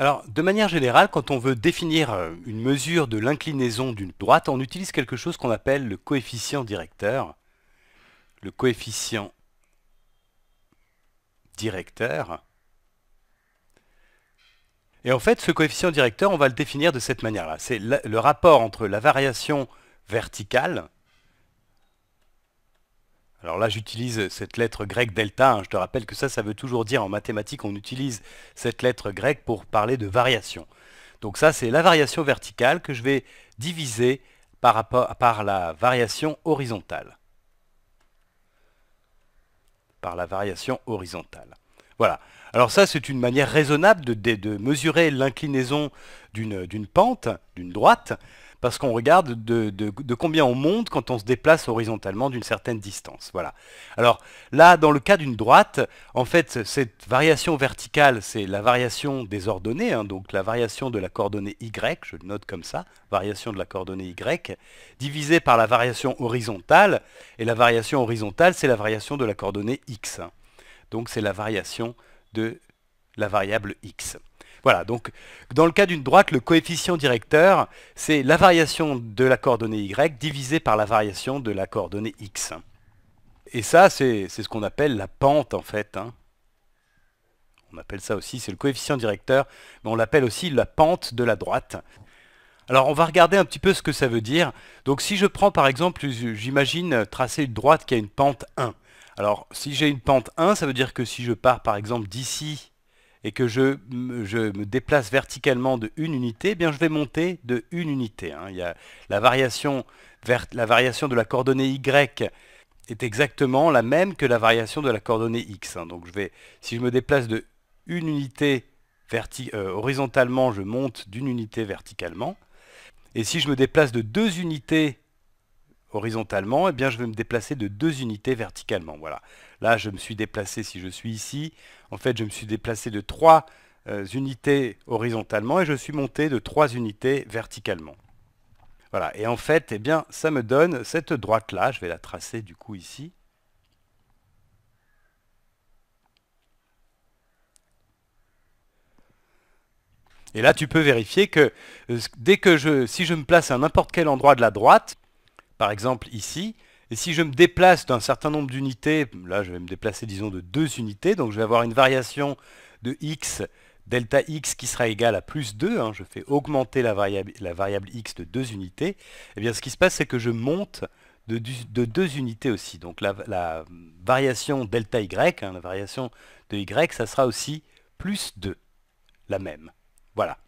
Alors, de manière générale, quand on veut définir euh, une mesure de l'inclinaison d'une droite, on utilise quelque chose qu'on appelle le coefficient directeur. Le coefficient directeur. Et en fait, ce coefficient directeur, on va le définir de cette manière-là. C'est le rapport entre la variation verticale alors là, j'utilise cette lettre grecque delta. Hein. Je te rappelle que ça, ça veut toujours dire en mathématiques, on utilise cette lettre grecque pour parler de variation. Donc ça, c'est la variation verticale que je vais diviser par, la variation horizontale. Par la variation horizontale. Voilà. Alors ça, c'est une manière raisonnable de mesurer l'inclinaison d'une pente, d'une droite parce qu'on regarde de, combien on monte quand on se déplace horizontalement d'une certaine distance. Voilà. Alors là, dans le cas d'une droite, en fait, cette variation verticale, c'est la variation des ordonnées, hein, donc la variation de la coordonnée y, je le note comme ça, variation de la coordonnée y, divisée par la variation horizontale, et la variation horizontale, c'est la variation de la coordonnée x. Hein. Donc c'est la variation de la variable x. Voilà, donc dans le cas d'une droite, le coefficient directeur, c'est la variation de la coordonnée y divisée par la variation de la coordonnée x. Et ça, c'est ce qu'on appelle la pente, en fait. Hein. On appelle ça aussi, c'est le coefficient directeur, mais on l'appelle aussi la pente de la droite. Alors on va regarder un petit peu ce que ça veut dire. Donc si je prends par exemple, j'imagine tracer une droite qui a une pente 1. Alors si j'ai une pente 1, ça veut dire que si je pars par exemple d'ici et que je, me déplace verticalement de une unité, eh bien je vais monter de une unité. Hein. Il y a la, variation de la coordonnée Y est exactement la même que la variation de la coordonnée X. Hein. Donc si je me déplace de une unité euh, horizontalement, je monte d'une unité verticalement. Et si je me déplace de deux unités horizontalement, eh bien je vais me déplacer de deux unités verticalement. Voilà. Là, je me suis déplacé, si je suis ici, en fait, je me suis déplacé de 3 euh, unités horizontalement et je suis monté de 3 unités verticalement. Voilà, et en fait, eh bien, ça me donne cette droite-là, je vais la tracer du coup ici. Et là, tu peux vérifier que euh, dès que je, si je me place à n'importe quel endroit de la droite, par exemple ici, et si je me déplace d'un certain nombre d'unités, là je vais me déplacer disons de deux unités, donc je vais avoir une variation de x, delta x qui sera égale à plus 2, hein, je fais augmenter la variable, x de deux unités, et eh bien ce qui se passe c'est que je monte de, deux unités aussi. Donc la, variation delta y, hein, la variation de y, ça sera aussi plus 2, la même. Voilà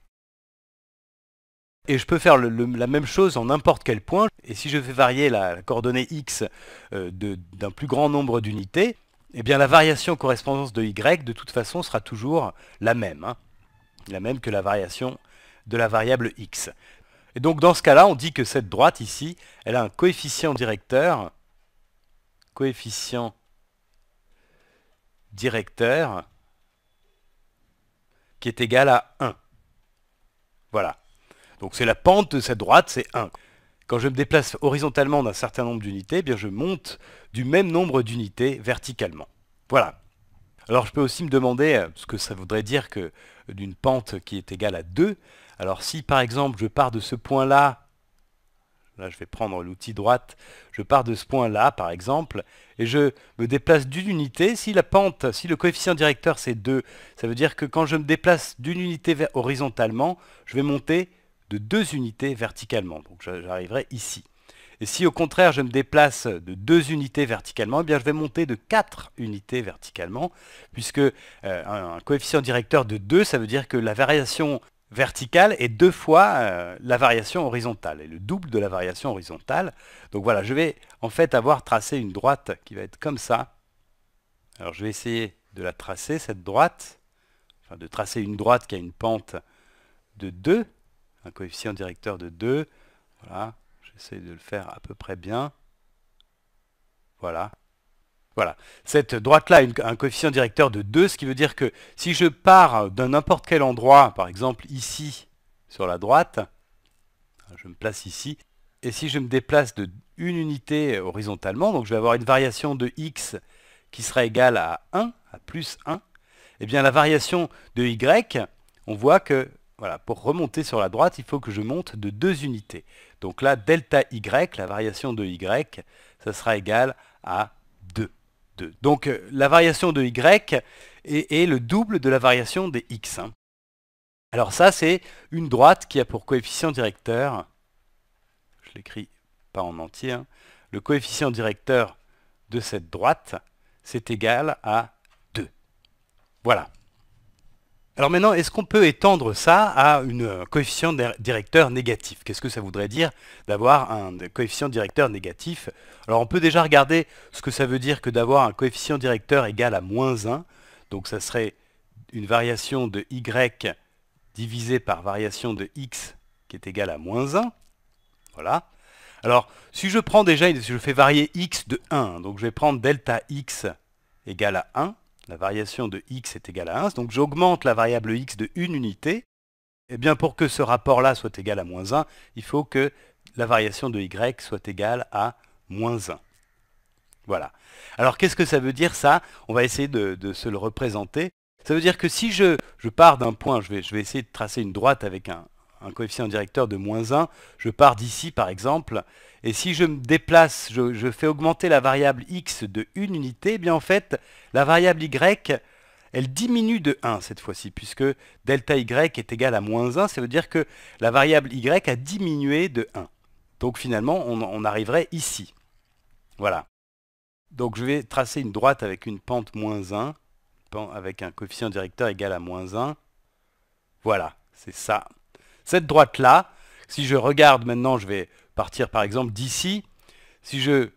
et je peux faire la même chose en n'importe quel point. Et si je fais varier la, coordonnée x euh, d'un plus grand nombre d'unités, eh bien la variation correspondance de y, de toute façon, sera toujours la même. Hein. la même que la variation de la variable x. Et donc dans ce cas-là, on dit que cette droite ici, elle a un coefficient directeur, coefficient directeur, qui est égal à 1. Voilà. Donc c'est la pente de cette droite, c'est 1. Quand je me déplace horizontalement d'un certain nombre d'unités, eh je monte du même nombre d'unités verticalement. Voilà. Alors je peux aussi me demander euh, ce que ça voudrait dire que d'une pente qui est égale à 2. Alors si par exemple je pars de ce point-là, là je vais prendre l'outil droite, je pars de ce point-là par exemple, et je me déplace d'une unité, si la pente, si le coefficient directeur c'est 2, ça veut dire que quand je me déplace d'une unité horizontalement, je vais monter de deux unités verticalement. Donc j'arriverai ici. Et si au contraire je me déplace de deux unités verticalement, eh bien je vais monter de quatre unités verticalement, puisque euh, un coefficient directeur de 2, ça veut dire que la variation verticale est deux fois euh, la variation horizontale, et le double de la variation horizontale. Donc voilà, je vais en fait avoir tracé une droite qui va être comme ça. Alors je vais essayer de la tracer, cette droite, enfin de tracer une droite qui a une pente de 2 un coefficient directeur de 2. Voilà, j'essaie de le faire à peu près bien. Voilà. Voilà. Cette droite-là a un coefficient directeur de 2, ce qui veut dire que si je pars d'un n'importe quel endroit, par exemple ici, sur la droite, je me place ici, et si je me déplace de une unité horizontalement, donc je vais avoir une variation de x qui sera égale à 1, à plus 1, et eh bien la variation de y, on voit que voilà, pour remonter sur la droite, il faut que je monte de deux unités. Donc là, delta y, la variation de y, ça sera égal à 2. Donc euh, la variation de y est, le double de la variation des x. Hein. Alors ça, c'est une droite qui a pour coefficient directeur, je l'écris pas en entier, hein, le coefficient directeur de cette droite, c'est égal à 2. Voilà. Alors maintenant, est-ce qu'on peut étendre ça à une, un euh, coefficient directeur négatif Qu'est-ce que ça voudrait dire d'avoir un coefficient directeur négatif Alors on peut déjà regarder ce que ça veut dire que d'avoir un coefficient directeur égal à moins 1. Donc ça serait une variation de y divisé par variation de x qui est égale à moins 1. Voilà. Alors, si je prends déjà, si je fais varier x de 1, donc je vais prendre delta x égale à 1, la variation de x est égale à 1, donc j'augmente la variable x de une unité, et eh bien pour que ce rapport-là soit égal à moins 1, il faut que la variation de y soit égale à moins 1. Voilà. Alors qu'est-ce que ça veut dire ça On va essayer de, se le représenter. Ça veut dire que si je, pars d'un point, je vais, je vais, essayer de tracer une droite avec un, un coefficient directeur de moins 1, je pars d'ici par exemple, et si je me déplace, je, fais augmenter la variable x de une unité, eh bien en fait, la variable y, elle diminue de 1 cette fois-ci, puisque delta y est égal à moins 1, ça veut dire que la variable y a diminué de 1. Donc finalement, on, on arriverait ici. Voilà. Donc je vais tracer une droite avec une pente moins 1, avec un coefficient directeur égal à moins 1. Voilà, c'est ça. Cette droite-là, si je regarde maintenant, je vais partir par exemple d'ici. Si je,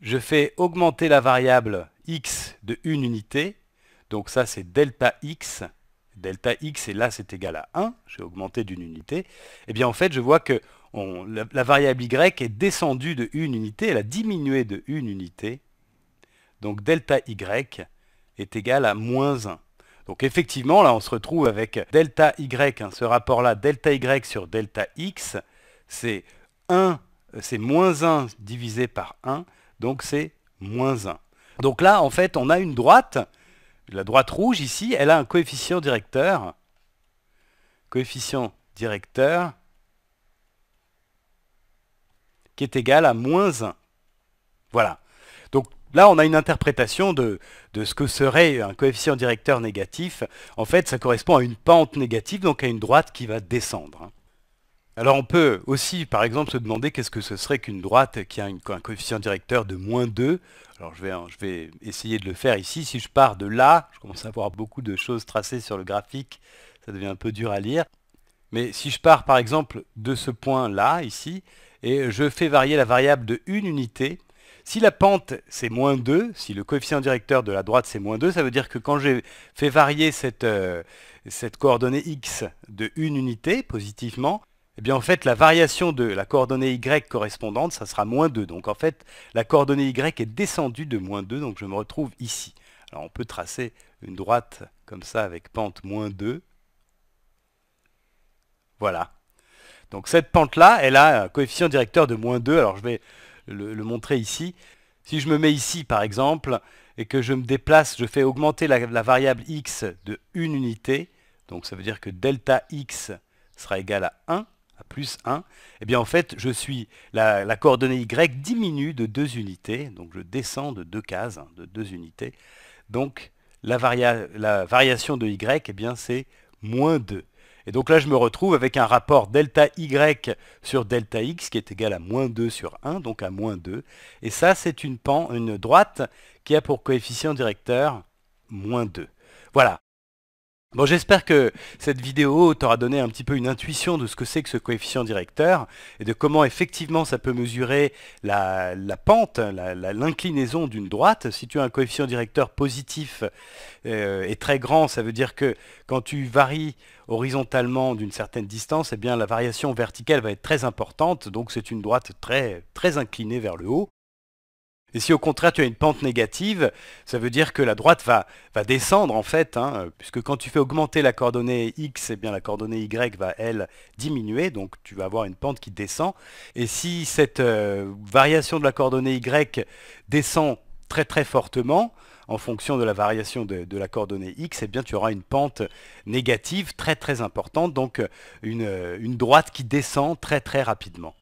je fais augmenter la variable x de une unité, donc ça c'est delta x, delta x et là c'est égal à 1, j'ai augmenté d'une unité, et eh bien en fait je vois que la, variable y est descendue de une unité, elle a diminué de une unité, donc delta y est égal à moins 1. Donc effectivement, là on se retrouve avec delta y, hein, ce rapport-là, delta y sur delta x, c'est 1, c'est moins 1 divisé par 1, donc c'est moins 1. Donc là, en fait, on a une droite, la droite rouge ici, elle a un coefficient directeur, coefficient directeur, qui est égal à moins 1. Voilà. Donc là, on a une interprétation de, de, ce que serait un coefficient directeur négatif. En fait, ça correspond à une pente négative, donc à une droite qui va descendre. Alors on peut aussi par exemple se demander qu'est-ce que ce serait qu'une droite qui a un coefficient directeur de moins 2. Alors je vais, essayer de le faire ici. Si je pars de là, je commence à avoir beaucoup de choses tracées sur le graphique, ça devient un peu dur à lire. Mais si je pars par exemple de ce point là, ici, et je fais varier la variable de une unité, si la pente c'est moins 2, si le coefficient directeur de la droite c'est moins 2, ça veut dire que quand j'ai fait varier cette, euh, cette coordonnée x de une unité positivement, eh bien, en fait, la variation de la coordonnée y correspondante, ça sera moins 2. Donc, en fait, la coordonnée y est descendue de moins 2, donc je me retrouve ici. Alors, on peut tracer une droite comme ça avec pente moins 2. Voilà. Donc, cette pente-là, elle a un coefficient directeur de moins 2. Alors, je vais le, montrer ici. Si je me mets ici, par exemple, et que je me déplace, je fais augmenter la, variable x de une unité. Donc, ça veut dire que delta x sera égal à 1 plus 1, et eh bien en fait, je suis la, coordonnée y diminue de 2 unités, donc je descends de deux cases, hein, de deux unités. Donc la, variation de y, eh bien c'est moins 2. Et donc là, je me retrouve avec un rapport delta y sur delta x qui est égal à moins 2 sur 1, donc à moins 2. Et ça, c'est une, une droite qui a pour coefficient directeur moins 2. Voilà. Bon, j'espère que cette vidéo t'aura donné un petit peu une intuition de ce que c'est que ce coefficient directeur et de comment effectivement ça peut mesurer la, pente, l'inclinaison d'une droite. Si tu as un coefficient directeur positif euh, et très grand, ça veut dire que quand tu varies horizontalement d'une certaine distance, eh bien la variation verticale va être très importante, donc c'est une droite très, très inclinée vers le haut. Et si au contraire tu as une pente négative, ça veut dire que la droite va, descendre en fait, hein, puisque quand tu fais augmenter la coordonnée x, eh bien la coordonnée y va elle diminuer, donc tu vas avoir une pente qui descend. Et si cette euh, variation de la coordonnée y descend très très fortement, en fonction de la variation de, la coordonnée x, eh bien tu auras une pente négative très très importante, donc euh, euh, une droite qui descend très très rapidement.